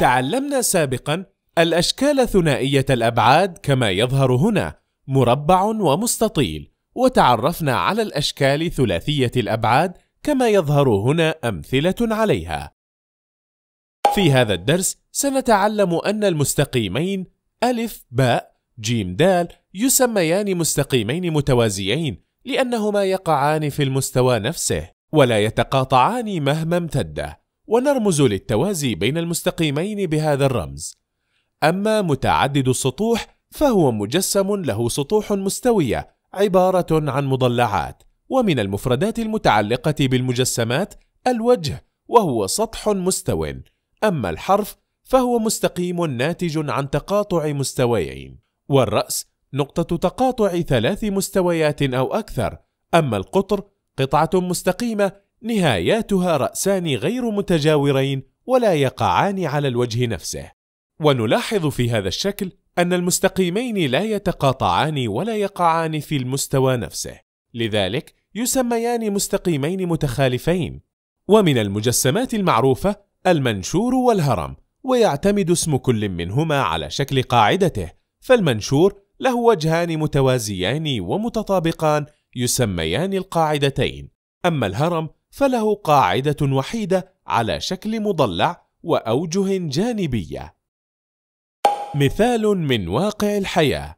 تعلمنا سابقا الأشكال ثنائية الأبعاد كما يظهر هنا مربع ومستطيل وتعرفنا على الأشكال ثلاثية الأبعاد كما يظهر هنا أمثلة عليها في هذا الدرس سنتعلم أن المستقيمين ألف باء جيم دال يسميان مستقيمين متوازيين لأنهما يقعان في المستوى نفسه ولا يتقاطعان مهما امتد ونرمز للتوازي بين المستقيمين بهذا الرمز أما متعدد السطوح فهو مجسم له سطوح مستوية عبارة عن مضلعات ومن المفردات المتعلقة بالمجسمات الوجه وهو سطح مستو أما الحرف فهو مستقيم ناتج عن تقاطع مستويين والرأس نقطة تقاطع ثلاث مستويات أو أكثر أما القطر قطعة مستقيمة نهاياتها رأسان غير متجاورين ولا يقعان على الوجه نفسه ونلاحظ في هذا الشكل أن المستقيمين لا يتقاطعان ولا يقعان في المستوى نفسه لذلك يسميان مستقيمين متخالفين ومن المجسمات المعروفة المنشور والهرم ويعتمد اسم كل منهما على شكل قاعدته فالمنشور له وجهان متوازيان ومتطابقان يسميان القاعدتين أما الهرم فله قاعدة وحيدة على شكل مضلع وأوجه جانبية. مثال من واقع الحياة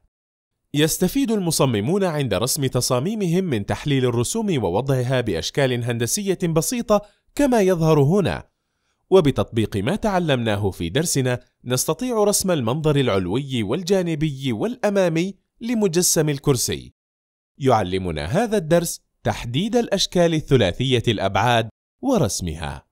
يستفيد المصممون عند رسم تصاميمهم من تحليل الرسوم ووضعها بأشكال هندسية بسيطة كما يظهر هنا، وبتطبيق ما تعلمناه في درسنا نستطيع رسم المنظر العلوي والجانبي والأمامي لمجسم الكرسي. يعلمنا هذا الدرس تحديد الأشكال الثلاثية الأبعاد ورسمها